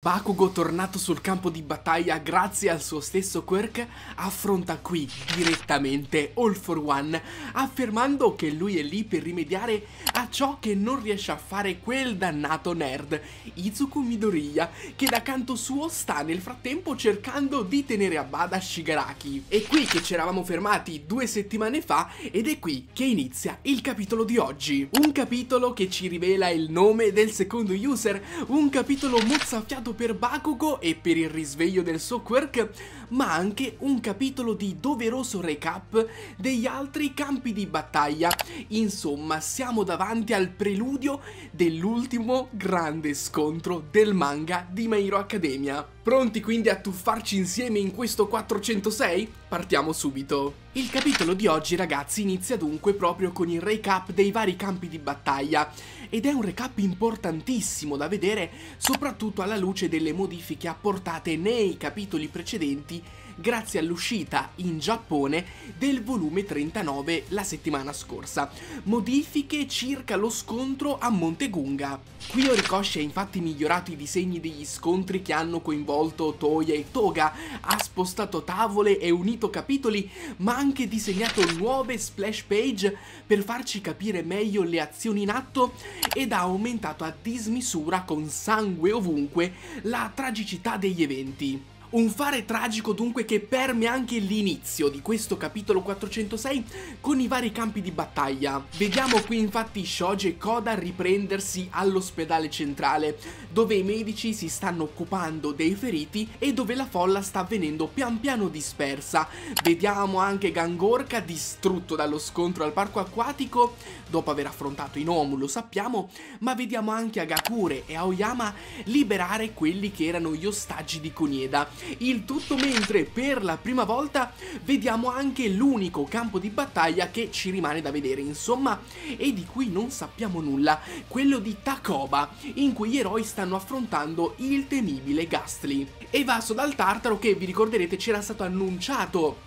Bakugo, tornato sul campo di battaglia grazie al suo stesso quirk, affronta qui direttamente All for One, affermando che lui è lì per rimediare a ciò che non riesce a fare quel dannato nerd, Izuku Midoriya, che da canto suo sta nel frattempo cercando di tenere a bada Shigaraki. È qui che ci eravamo fermati due settimane fa ed è qui che inizia il capitolo di oggi. Un capitolo che ci rivela il nome del secondo user, un capitolo mozzafiato tanto per Bakugo e per il risveglio del suo quirk, ma anche un capitolo di doveroso recap degli altri campi di battaglia. Insomma, siamo davanti al preludio dell'ultimo grande scontro del manga di My Hero Academia. Pronti quindi a tuffarci insieme in questo 406? Partiamo subito! Il capitolo di oggi ragazzi inizia dunque proprio con il recap dei vari campi di battaglia ed è un recap importantissimo da vedere soprattutto alla luce delle modifiche apportate nei capitoli precedenti grazie all'uscita in Giappone del volume 39 la settimana scorsa. Modifiche circa lo scontro a Monte Gunga. Qui Horikoshi ha infatti migliorato i disegni degli scontri che hanno coinvolto Toya e Toga, ha spostato tavole e unito capitoli, ma anche anche disegnato nuove splash page per farci capire meglio le azioni in atto ed ha aumentato a dismisura con sangue ovunque la tragicità degli eventi. Un fare tragico dunque che permea anche l'inizio di questo capitolo 406 con i vari campi di battaglia. Vediamo qui infatti Shoji e Koda riprendersi all'ospedale centrale, dove i medici si stanno occupando dei feriti e dove la folla sta venendo pian piano dispersa. Vediamo anche Gangorka distrutto dallo scontro al parco acquatico, dopo aver affrontato i Nomu, lo sappiamo, ma vediamo anche Agakure e Aoyama liberare quelli che erano gli ostaggi di Kunieda. Il tutto mentre per la prima volta vediamo anche l'unico campo di battaglia che ci rimane da vedere, insomma, e di cui non sappiamo nulla, quello di Takoba, in cui gli eroi stanno affrontando il temibile Gastly. E vaso dal tartaro che vi ricorderete c'era stato annunciato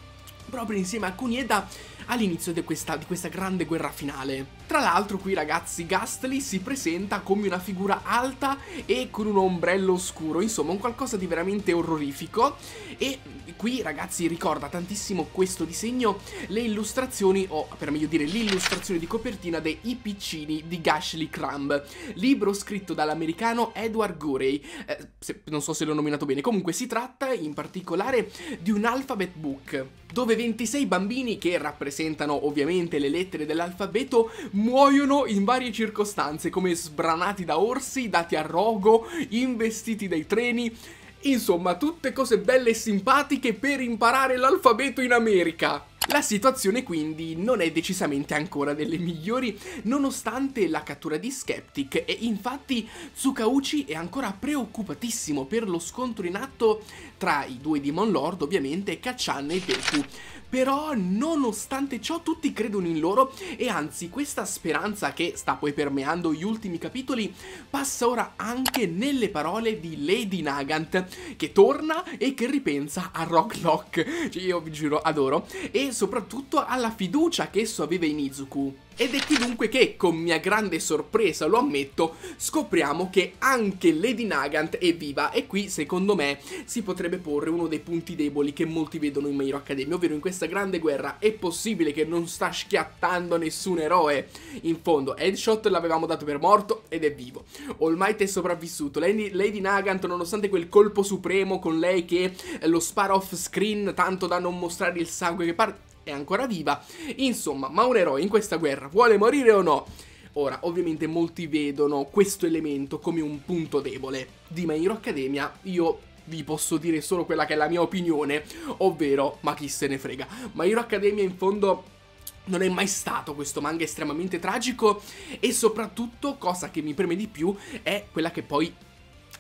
proprio insieme a Kunieda all'inizio di, di questa grande guerra finale. Tra l'altro qui ragazzi Gastly si presenta come una figura alta e con un ombrello oscuro, insomma un qualcosa di veramente orrorifico e qui ragazzi ricorda tantissimo questo disegno le illustrazioni o per meglio dire l'illustrazione di copertina dei I piccini di Gashly Crumb, libro scritto dall'americano Edward Gorey, eh, se, non so se l'ho nominato bene, comunque si tratta in particolare di un alphabet book dove 26 bambini che rappresentano ovviamente le lettere dell'alfabeto muoiono in varie circostanze come sbranati da orsi, dati a rogo, investiti dai treni, insomma tutte cose belle e simpatiche per imparare l'alfabeto in America. La situazione quindi non è decisamente ancora delle migliori, nonostante la cattura di Skeptic e infatti Tsukauchi è ancora preoccupatissimo per lo scontro in atto tra i due Demon Lord, ovviamente Kachan e Deku però nonostante ciò tutti credono in loro e anzi questa speranza che sta poi permeando gli ultimi capitoli passa ora anche nelle parole di Lady Nagant che torna e che ripensa a Rock Lock, cioè io vi giuro adoro, e soprattutto alla fiducia che esso aveva in Izuku. Ed è qui dunque che, con mia grande sorpresa lo ammetto, scopriamo che anche Lady Nagant è viva e qui secondo me si potrebbe porre uno dei punti deboli che molti vedono in My Hero Academia, ovvero in questa grande guerra è possibile che non sta schiattando nessun eroe. In fondo Headshot l'avevamo dato per morto ed è vivo. All Might è sopravvissuto, Lady, Lady Nagant nonostante quel colpo supremo con lei che lo spara off screen tanto da non mostrare il sangue che parte è ancora viva. Insomma, ma un eroe in questa guerra vuole morire o no? Ora, ovviamente molti vedono questo elemento come un punto debole. Di My Hero Academia io vi posso dire solo quella che è la mia opinione, ovvero ma chi se ne frega. My Hero Academia in fondo non è mai stato questo manga estremamente tragico e soprattutto, cosa che mi preme di più, è quella che poi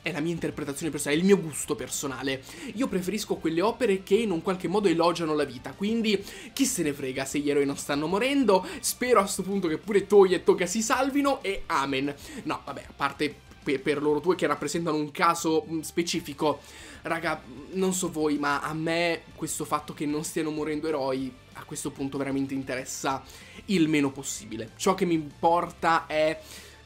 è la mia interpretazione personale, il mio gusto personale. Io preferisco quelle opere che in un qualche modo elogiano la vita, quindi chi se ne frega se gli eroi non stanno morendo, spero a questo punto che pure Toy e Toga si salvino e amen. No, vabbè, a parte per loro due che rappresentano un caso mm, specifico. Raga, mm, non so voi, ma a me questo fatto che non stiano morendo eroi a questo punto veramente interessa il meno possibile. Ciò che mi importa è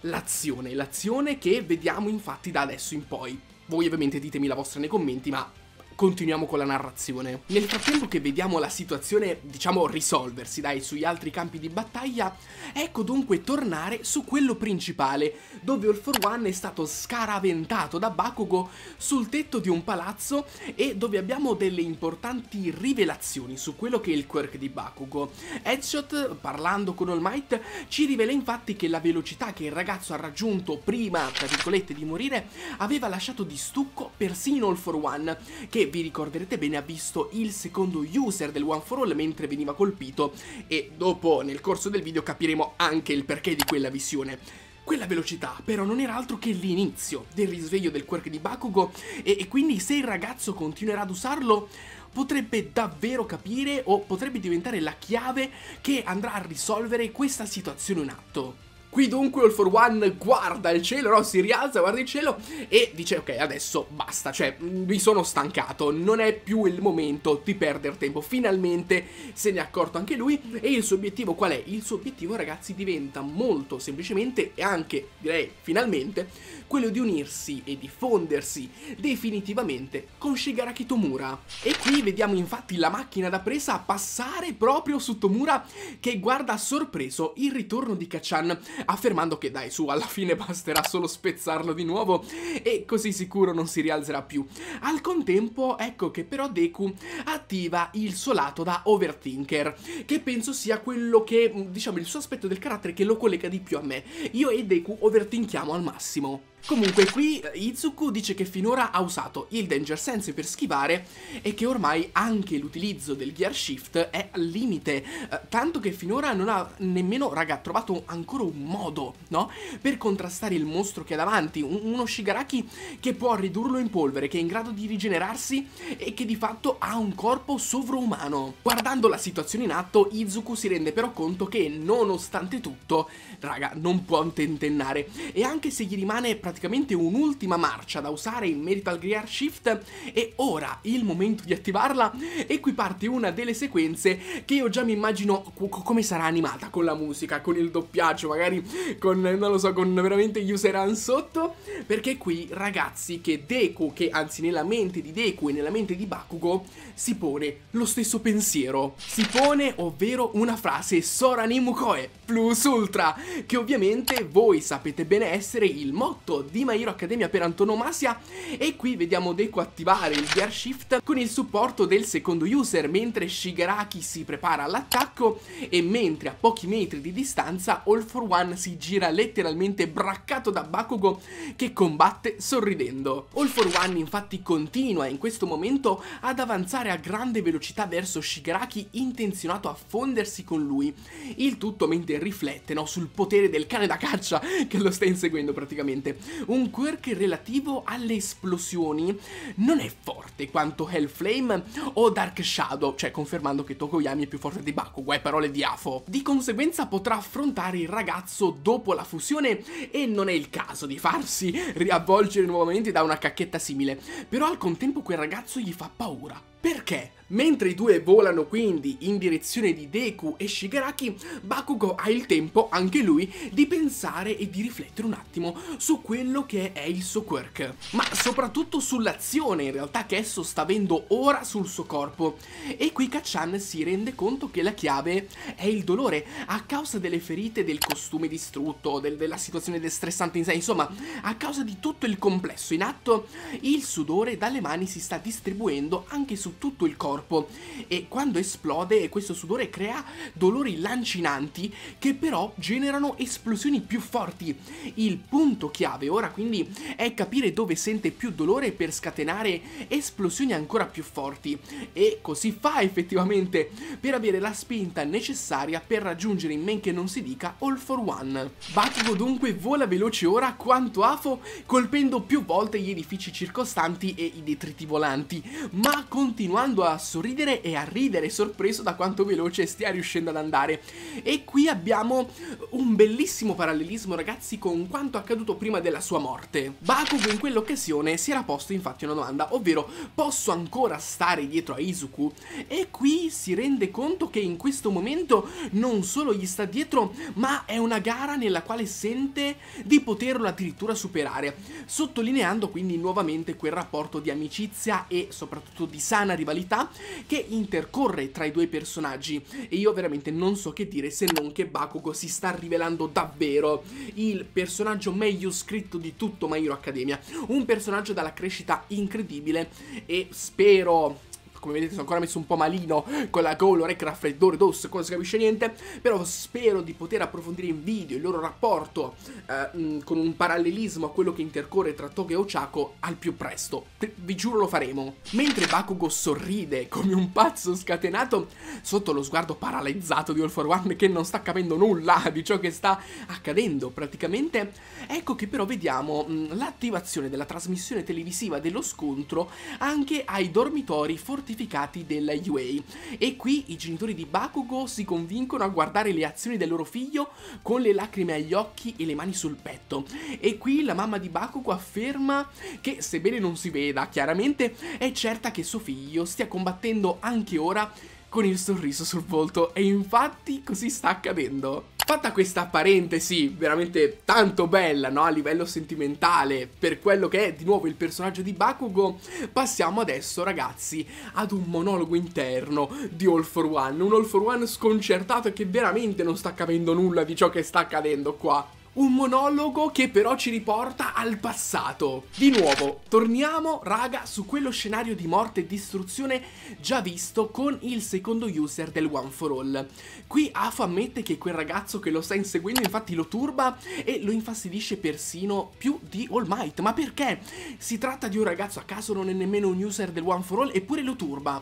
l'azione, l'azione che vediamo infatti da adesso in poi. Voi ovviamente ditemi la vostra nei commenti, ma continuiamo con la narrazione. Nel frattempo che vediamo la situazione, diciamo, risolversi, dai, sugli altri campi di battaglia, ecco dunque tornare su quello principale, dove All for One è stato scaraventato da Bakugo sul tetto di un palazzo e dove abbiamo delle importanti rivelazioni su quello che è il quirk di Bakugo. Headshot, parlando con All Might, ci rivela infatti che la velocità che il ragazzo ha raggiunto prima, tra virgolette, di morire, aveva lasciato di stucco persino All for One, che vi ricorderete bene ha visto il secondo user del One For All mentre veniva colpito e dopo nel corso del video capiremo anche il perché di quella visione. Quella velocità però non era altro che l'inizio del risveglio del quirk di Bakugo e, e, quindi se il ragazzo continuerà ad usarlo potrebbe davvero capire o potrebbe diventare la chiave che andrà a risolvere questa situazione in atto. Qui dunque All for One guarda il cielo, no? Si rialza, guarda il cielo e dice ok adesso basta, cioè mi sono stancato, non è più il momento di perdere tempo. Finalmente se ne è accorto anche lui e il suo obiettivo qual è? Il suo obiettivo ragazzi diventa molto semplicemente e anche direi finalmente quello di unirsi e diffondersi definitivamente con Shigaraki Tomura. E qui vediamo infatti la macchina da presa passare proprio su Tomura che guarda sorpreso il ritorno di Kachan affermando che dai su alla fine basterà solo spezzarlo di nuovo e così sicuro non si rialzerà più. Al contempo ecco che però Deku attiva il suo lato da overthinker che penso sia quello che mm, diciamo il suo aspetto del carattere che lo collega di più a me. Io e Deku overthinkiamo al massimo. Comunque qui Izuku dice che finora ha usato il Danger Sense per schivare e che ormai anche l'utilizzo del Gear Shift è al limite, eh, tanto che finora non ha nemmeno, raga, trovato ancora un modo, no? Per contrastare il mostro che ha davanti, uno Shigaraki che può ridurlo in polvere, che è in grado di rigenerarsi e che di fatto ha un corpo sovrumano. Guardando la situazione in atto, Izuku si rende però conto che nonostante tutto, raga, non può tentennare e anche se gli rimane praticamente praticamente un'ultima marcia da usare in merito al Gear Shift e ora il momento di attivarla e qui parte una delle sequenze che io già mi immagino co come sarà animata con la musica, con il doppiaggio, magari con, non lo so, con veramente gli useran sotto perché qui ragazzi che Deku, che anzi nella mente di Deku e nella mente di Bakugo si pone lo stesso pensiero, si pone ovvero una frase Sora Nimukoe plus ultra che ovviamente voi sapete bene essere il motto di My Hero Academia per antonomasia e qui vediamo Deku attivare il Gear Shift con il supporto del secondo user mentre Shigaraki si prepara all'attacco e mentre a pochi metri di distanza All for One si gira letteralmente braccato da Bakugo che combatte sorridendo. All for One infatti continua in questo momento ad avanzare a grande velocità verso Shigaraki intenzionato a fondersi con lui, il tutto mentre riflette no, sul potere del cane da caccia che lo sta inseguendo praticamente. Un quirk relativo alle esplosioni non è forte quanto Hellflame o Dark Shadow, cioè confermando che Tokoyami è più forte di Bakugo, eh, parole di Afo. Di conseguenza potrà affrontare il ragazzo dopo la fusione e non è il caso di farsi riavvolgere nuovamente da una cacchetta simile, però al contempo quel ragazzo gli fa paura perché? Mentre i due volano quindi in direzione di Deku e Shigaraki, Bakugo ha il tempo, anche lui, di pensare e di riflettere un attimo su quello che è il suo quirk, ma soprattutto sull'azione in realtà che esso sta avendo ora sul suo corpo. E qui Kachan si rende conto che la chiave è il dolore, a causa delle ferite del costume distrutto, del, della situazione stressante in sé, insomma, a causa di tutto il complesso in atto, il sudore dalle mani si sta distribuendo anche su tutto il corpo e quando esplode questo sudore crea dolori lancinanti che però generano esplosioni più forti. Il punto chiave ora quindi è capire dove sente più dolore per scatenare esplosioni ancora più forti e così fa effettivamente per avere la spinta necessaria per raggiungere in men che non si dica All for One. Bakugo dunque vola veloce ora quanto Afo colpendo più volte gli edifici circostanti e i detriti volanti ma con continuando a sorridere e a ridere sorpreso da quanto veloce stia riuscendo ad andare. E qui abbiamo un bellissimo parallelismo ragazzi con quanto accaduto prima della sua morte. Bakugo in quell'occasione si era posto infatti una domanda, ovvero posso ancora stare dietro a Izuku? E qui si rende conto che in questo momento non solo gli sta dietro, ma è una gara nella quale sente di poterlo addirittura superare, sottolineando quindi nuovamente quel rapporto di amicizia e soprattutto di sangue sana rivalità che intercorre tra i due personaggi e io veramente non so che dire se non che Bakugo si sta rivelando davvero il personaggio meglio scritto di tutto My Hero Academia, un personaggio dalla crescita incredibile e spero come vedete sono ancora messo un po' malino con la goal, orecchie, raffreddore, dosso, non si capisce niente, però spero di poter approfondire in video il loro rapporto eh, mm, con un parallelismo a quello che intercorre tra Toga e Ochako al più presto, vi giuro lo faremo. Mentre Bakugo sorride come un pazzo scatenato sotto lo sguardo paralizzato di All For One che non sta capendo nulla di ciò che sta accadendo praticamente, ecco che però vediamo mm, l'attivazione della trasmissione televisiva dello scontro anche ai dormitori fortificati certificati della UA. E qui i genitori di Bakugo si convincono a guardare le azioni del loro figlio con le lacrime agli occhi e le mani sul petto. E qui la mamma di Bakugo afferma che, sebbene non si veda chiaramente, è certa che suo figlio stia combattendo anche ora con il sorriso sul volto e infatti così sta accadendo. Fatta questa parentesi veramente tanto bella no? a livello sentimentale per quello che è di nuovo il personaggio di Bakugo, passiamo adesso ragazzi ad un monologo interno di All for One, un All for One sconcertato che veramente non sta capendo nulla di ciò che sta accadendo qua un monologo che però ci riporta al passato. Di nuovo, torniamo raga su quello scenario di morte e distruzione già visto con il secondo user del One for All. Qui Afo ammette che quel ragazzo che lo sta inseguendo infatti lo turba e lo infastidisce persino più di All Might. Ma perché? Si tratta di un ragazzo a caso, non è nemmeno un user del One for All eppure lo turba.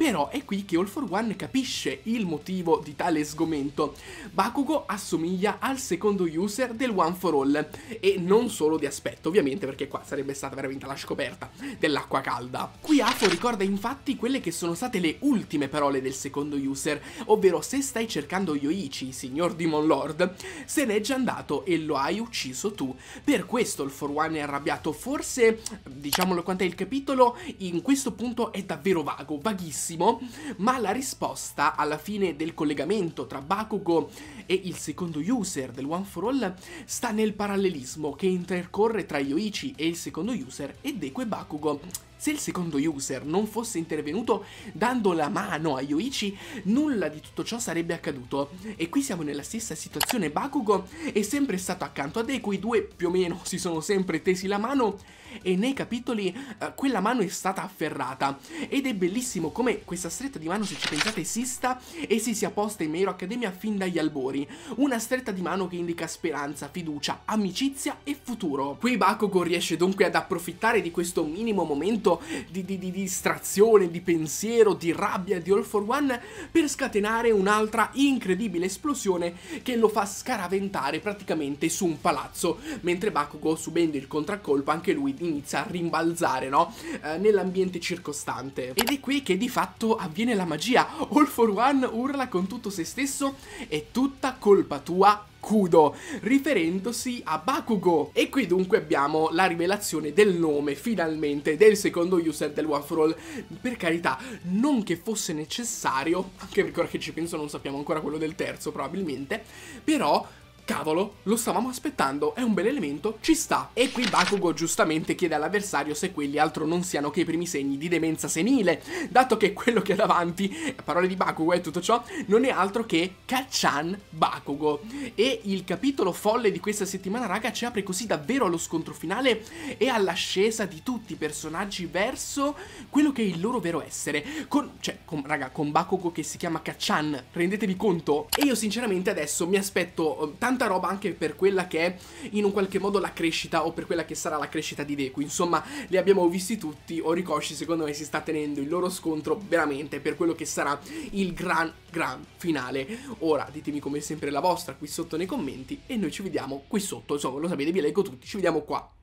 Però è qui che All for One capisce il motivo di tale sgomento. Bakugo assomiglia al secondo user del One for All e non solo di aspetto ovviamente perché qua sarebbe stata veramente la scoperta dell'acqua calda. Qui Afo ricorda infatti quelle che sono state le ultime parole del secondo user, ovvero se stai cercando Yoichi, signor Demon Lord, se n'è già andato e lo hai ucciso tu. Per questo il 4-1 è arrabbiato, forse, diciamolo quant'è il capitolo, in questo punto è davvero vago, vaghissimo, ma la risposta alla fine del collegamento tra Bakugo e il secondo user del One for All sta nel parallelismo che intercorre tra Yoichi e il secondo user ed Deku Bakugo se il secondo user non fosse intervenuto dando la mano a Yoichi, nulla di tutto ciò sarebbe accaduto. E qui siamo nella stessa situazione, Bakugo è sempre stato accanto a Deku, i due più o meno si sono sempre tesi la mano e nei capitoli eh, quella mano è stata afferrata. Ed è bellissimo come questa stretta di mano, se ci pensate, esista e si sia posta in Meiro Academia fin dagli albori. Una stretta di mano che indica speranza, fiducia, amicizia e futuro. Qui Bakugo riesce dunque ad approfittare di questo minimo momento minuto di, di, di distrazione, di pensiero, di rabbia di All for One per scatenare un'altra incredibile esplosione che lo fa scaraventare praticamente su un palazzo, mentre Bakugo subendo il contraccolpo anche lui inizia a rimbalzare no? eh, nell'ambiente circostante. Ed è qui che di fatto avviene la magia, All for One urla con tutto se stesso è tutta colpa tua Kudo, riferendosi a Bakugo. E qui dunque abbiamo la rivelazione del nome, finalmente, del secondo user del One for All. Per carità, non che fosse necessario, anche perché ora che ci penso non sappiamo ancora quello del terzo probabilmente, però Cavolo, lo stavamo aspettando, è un bel elemento, ci sta. E qui Bakugo giustamente chiede all'avversario se quelli altro non siano che i primi segni di demenza senile, dato che quello che ha davanti, a parole di Bakugo e eh, tutto ciò, non è altro che Kachan Bakugo. E il capitolo folle di questa settimana, raga, ci apre così davvero allo scontro finale e all'ascesa di tutti i personaggi verso quello che è il loro vero essere. Con, cioè, con, raga, con Bakugo che si chiama Kachan, rendetevi conto? E io sinceramente adesso mi aspetto eh, tanto tanta roba anche per quella che è in un qualche modo la crescita o per quella che sarà la crescita di Deku. Insomma, li abbiamo visti tutti. Orikoshi, secondo me, si sta tenendo il loro scontro veramente per quello che sarà il gran, gran finale. Ora, ditemi come sempre la vostra qui sotto nei commenti e noi ci vediamo qui sotto. Insomma, lo sapete, vi leggo tutti. Ci vediamo qua